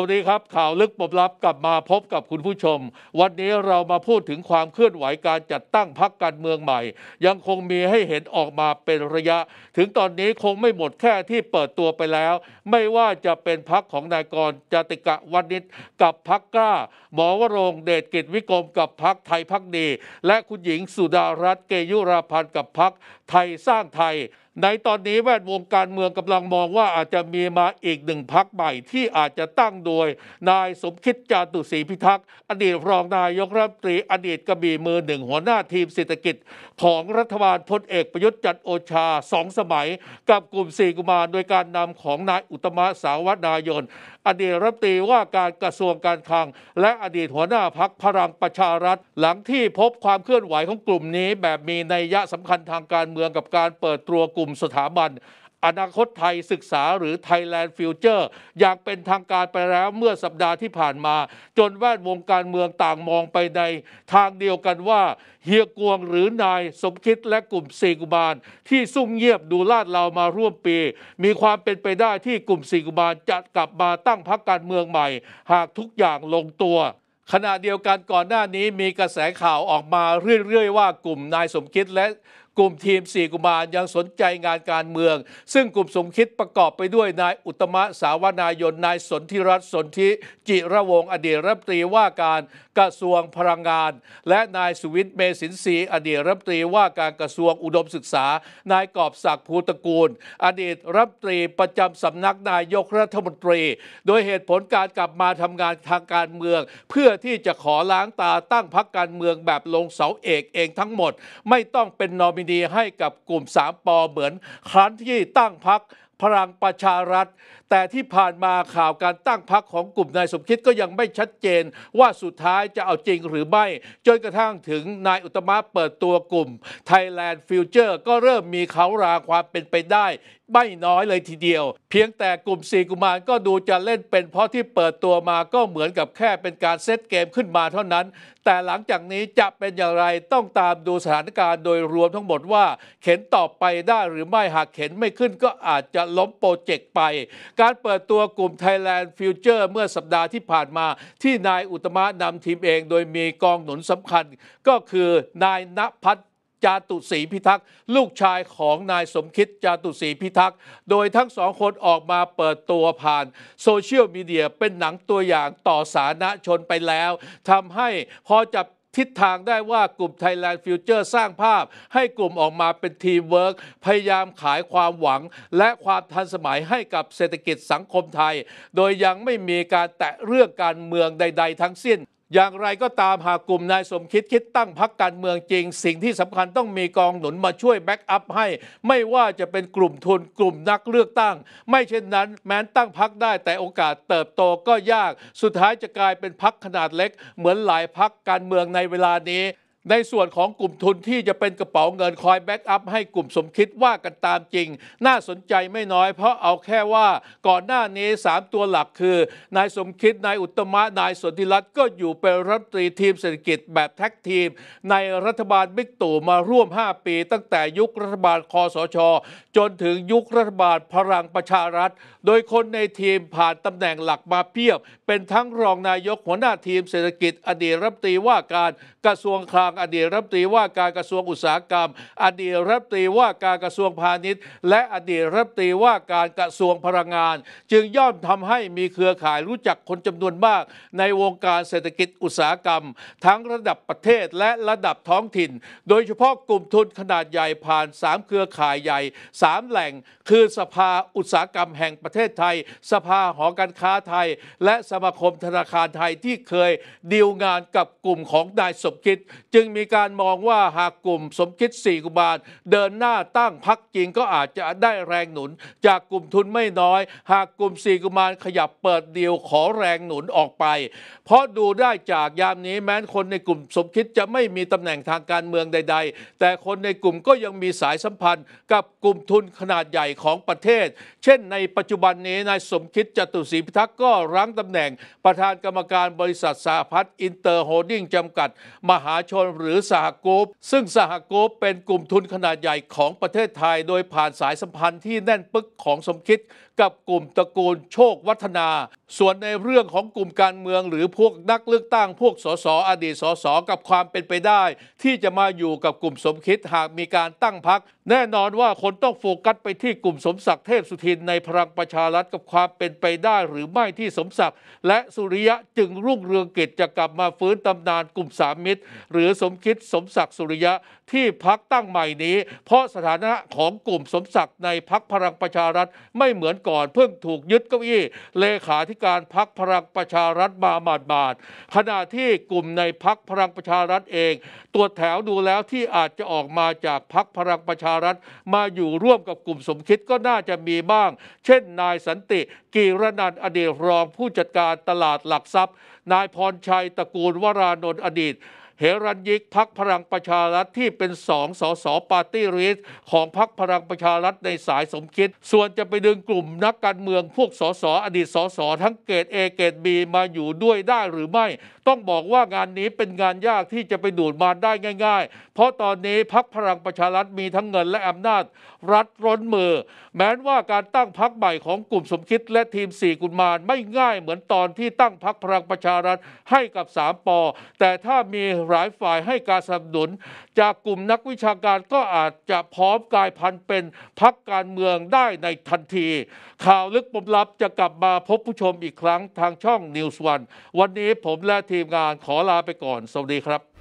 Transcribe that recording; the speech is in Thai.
วัสดีครับ ข่าวลึกปมลับกลับมาพบกับคุณผู้ชม วันนี้เรามาพูดถึงความเคลื่อนไหวการจัดตั้งพรรคการเมืองใหม่ ยังคงมีให้เห็นออกมาเป็นระยะ ถึงตอนนี้คงไม่หมดแค่ที่เปิดตัวไปแล้ว ไม่ว่าจะเป็นพรรคของนายกรจติกะวันิชกับพรรคกล้า หมอวรงเดชกิจวิกรมกับพรรคไทยพักดีและคุณหญิงสุดารัตน์เกยุราพันธ์กับพรรคไทยสร้างไทยในตอนนี้แวดวงการเมืองกำลังมองว่าอาจจะมีมาอีกหนึ่งพักใหม่ ที่อาจจะตั้งโดย นายสมคิดจาตุศรีพิทักษ์ อดีตรองนายกรัฐมนตรีอดีตกระบี่มือหนึ่งหัวหน้าทีมเศรษฐกิจ ของรัฐบาลพลเอกประยุทธ์จันโอชาสองสมัยกับกลุ่มสี่กุมารโดยการนำของนายอุตมะสาวนายนอดีตรัฐมนตรีว่าการกระทรวงการคลังและอดีตหัวหน้าพักพลังประชารัฐ หลังที่พบความเคลื่อนไหวของกลุ่มนี้ แบบมีนัยยะสำคัญทางการเมืองกับการเปิดตัวกลุ่มมสถาบัน อนาคตไทยศึกษาหรือ Thailand Future อย่างเป็นทางการไปแล้วเมื่อสัปดาห์ที่ผ่านมา จนแวดวงการเมืองต่างมองไปในทางเดียวกันว่า เฮียกวงหรือนายสมคิดและกลุ่มสีกุบาลที่ซุ่มเงียบดูลาดเรามาร่วมปี มีความเป็นไปได้ที่กลุ่มสีกุบาลจะกลับมาตั้งพรรคการเมืองใหม่ หากทุกอย่างลงตัว ขณะเดียวกันก่อนหน้านี้มีกระแสข่าวออกมาเรื่อยๆว่ากลุ่มนายสมคิดและกลุ่มทีมสี่กุมารยังสนใจงานการเมืองซึ่งกลุ่มสมคิดประกอบไปด้วยนายอุตมะสาวนายนนายสนธิรัตน์สนธิจิระวงอดีตรัฐมนตรีว่าการกระทรวงพลังงาน และนายสุวิทย์เมสินทรีอดีตรัฐมนตรีว่าการกระทรวงอุดมศึกษา นายกอบศักดิ์ภูตระกูล อดีตรัฐมนตรีประจำสำนักนายกรัฐมนตรี โดยเหตุผลการกลับมาทำงานทางการเมือง เพื่อที่จะขอล้างตาตั้งพรรคการเมืองแบบลงเสาเอกเองทั้งหมด ไม่ต้องเป็นนอมิดีให้กับกลุ่มสามปอเหมือนครั้งที่ตั้งพักพลังประชารัฐ แต่ที่ผ่านมาข่าวการตั้งพักของกลุ่มนายสมคิดก็ยังไม่ชัดเจน ว่าสุดท้ายจะเอาจริงหรือไม่ จนกระทั่งถึงนายอุตมะเปิดตัวกลุ่ม Thailand Future ก็เริ่มมีเขาราความเป็นไปได้ไม่น้อยเลยทีเดียว เพียงแต่กลุ่มีกุมารก็ดูจะเล่นเป็นเพราะที่เปิดตัวมาก็เหมือนกับแค่เป็นการเซตเกมขึ้นมาเท่านั้น แต่หลังจากนี้จะเป็นอย่างไรต้องตามดูสถานการณ์โดยรวมทั้งหมดว่าเข็นต่อไปได้หรือไม่หากเข็นไม่ขึ้นก็อาจจะล้มโปรเจกต์ไป การเปิดตัวกลุ่ม Thailand Future เมื่อสัปดาห์ที่ผ่านมาที่นายอุตมะนำทีมเอง โดยมีกองหนุนสำคัญก็คือนายณพัฒจาตุศรีพิทักษ์ ลูกชายของนายสมคิดจาตุศรีพิทักษ์ โดยทั้งสองคนออกมาเปิดตัวผ่านโซเชียลมีเดียเป็นหนังตัวอย่างต่อสาธารณชนไปแล้วทำให้พอจับทิศทางได้ว่ากลุ่ม Thailand Future สร้างภาพให้กลุ่มออกมาเป็นทีมเวิร์กพยายามขายความหวัง และความทันสมัยให้กับเศรษฐกิจสังคมไทย โดยยังไม่มีการแตะเรื่องการเมืองใด ๆ ทั้งสิ้นอย่างไรก็ตามหากกลุ่มนายสมคิดคิดตั้งพักการเมืองจริง สิ่งที่สำคัญต้องมีกองหนุนมาช่วยแบ็กอัพให้ ไม่ว่าจะเป็นกลุ่มทุนกลุ่มนักเลือกตั้ง ไม่เช่นนั้นแม้นตั้งพักได้แต่โอกาสเติบโตก็ยาก สุดท้ายจะกลายเป็นพักขนาดเล็ก เหมือนหลายพักการเมืองในเวลานี้ในส่วนของกลุ่มทุนที่จะเป็นกระเป๋าเงินคอยแบ็กอัพให้กลุ่มสมคิดว่ากันตามจริง น่าสนใจไม่น้อยเพราะเอาแค่ว่า ก่อนหน้านี้ 3 ตัวหลักคือนายสมคิดนายอุตมะนายสนธิรัตน์ก็อยู่เป็นรัฐมนตรีทีมเศรษฐกิจแบบแท็กทีม ในรัฐบาลบิ๊กตู่มาร่วม 5 ปีตั้งแต่ยุครัฐบาลคอสช จนถึงยุครัฐบาลพลังประชารัฐ โดยคนในทีมผ่านตำแหน่งหลักมาเพียบ เป็นทั้งรองนายกหัวหน้าทีม เศรษฐกิจ อดีตรัฐมนตรีว่าการกระทรวงคลังอดีตรัฐมนตรีว่าการกระทรวงอุตสาหกรรม อดีตรัฐมนตรีว่าการกระทรวงพาณิชย์ และอดีตรัฐมนตรีว่าการกระทรวงพลังงาน จึงย่อมทำให้มีเครือข่ายรู้จักคนจำนวนมากในวงการเศรษฐกิจอุตสาหกรรม ทั้งระดับประเทศและระดับท้องถิ่น โดยเฉพาะกลุ่มทุนขนาดใหญ่ผ่าน3เครือข่ายใหญ่3แหล่งคือสภาอุตสาหกรรมแห่งประเทศไทย สภาหอการค้าไทย และสมาคมธนาคารไทยที่เคยดีลงานกับกลุ่มของนายสมคิด จึงมีการมองว่าหากกลุ่มสมคิดสี่กุมารเดินหน้าตั้งพักจริงก็อาจจะได้แรงหนุน จากกลุ่มทุนไม่น้อย หากกลุ่มสี่กุมารขยับเปิดเดียวขอแรงหนุนออกไป เพราะดูได้จากยามนี้แม้นคนในกลุ่มสมคิดจะไม่มีตำแหน่งทางการเมืองใด ๆ แต่คนในกลุ่มก็ยังมีสายสัมพันธ์ กับกลุ่มทุนขนาดใหญ่ของประเทศ เช่น ในปัจจุบันนี้นายสมคิดจตุศรีพิทักษ์ก็รั้งตำแหน่ง ประธานกรรมการบริษัทสาพัฒน์อินเตอร์โฮดดิ้งจำกัด มหาชนหรือสหกรุปซึ่งสหกรุปเป็นกลุ่มทุนขนาดใหญ่ของประเทศไทยโดยผ่านสายสัมพันธ์ที่แน่นปึกของสมคิด กับกลุ่มตระกูลโชควัฒนาส่วนในเรื่องของกลุ่มการเมืองหรือพวกนักเลือกตั้งพวกสสอดีตสสกับความเป็นไปได้ ที่จะมาอยู่กับกลุ่มสมคิดหากมีการตั้งพัก แน่นอนว่าคนต้องโฟกัสไปที่กลุ่มสมศักดิ์เทพสุทินในพลังประชารัฐกับความเป็นไปได้หรือไม่ที่สมศักดิ์และสุริยะจึงรุ่งเรืองกิจจะกลับมาฟื้นตำนานกลุ่มสามมิตร หรือสมคิดสมศักดิ์สุริยะที่พักตั้งใหม่นี้ เพราะสถานะของกลุ่มสมศักดิ์ในพักพลังประชารัฐไม่เหมือนก่อนเพิ่งถูกยึดเก้าอี้เลขาี่การพักพลังประชารัฐมาหมาดบาดขณะที่กลุ่มในพักพลังประชารัฐเองตัวแถวดูแล้วที่อาจจะออกมาจากพักพลังประชารัฐมาอยู่ร่วมกับกลุ่มสมคิดก็น่าจะมีบ้าง เช่นนายสันติกีรนันอดีตรองผู้จัดการตลาดหลักทรัพย์ นายพรชัยตระกูลวรานนท์อดีตเฮรันยิกพักพลังประชารัฐที่เป็นสองสสปาร์ตี้ริสของพักพลังประชารัฐในสายสมคิด ส่วนจะไปดึงกลุ่มนักการเมืองพวกสสอดีตสสทั้งเกรดเอเกรดบีมาอยู่ด้วยได้หรือไม่ ต้องบอกว่างานนี้เป็นงานยากที่จะไปดูดมาได้ง่าย ๆ เพราะตอนนี้พักพลังประชารัฐมีทั้งเงินและอำนาจ รัดร้นมือ แม้ว่าการตั้งพักใหม่ของกลุ่มสมคิดและทีมสี่กุมารไม่ง่ายเหมือนตอนที่ตั้งพักพลังประชารัฐให้กับสามปอแต่ถ้ามีหลายฝ่ายให้การสนับสนุน จากกลุ่มนักวิชาการก็อาจจะพร้อมกลายพันธุ์เป็นพักการเมืองได้ในทันที ข่าวลึกปมลับจะกลับมาพบผู้ชมอีกครั้งทางช่อง News One วันนี้ผมและทีมงานขอลาไปก่อน สวัสดีครับ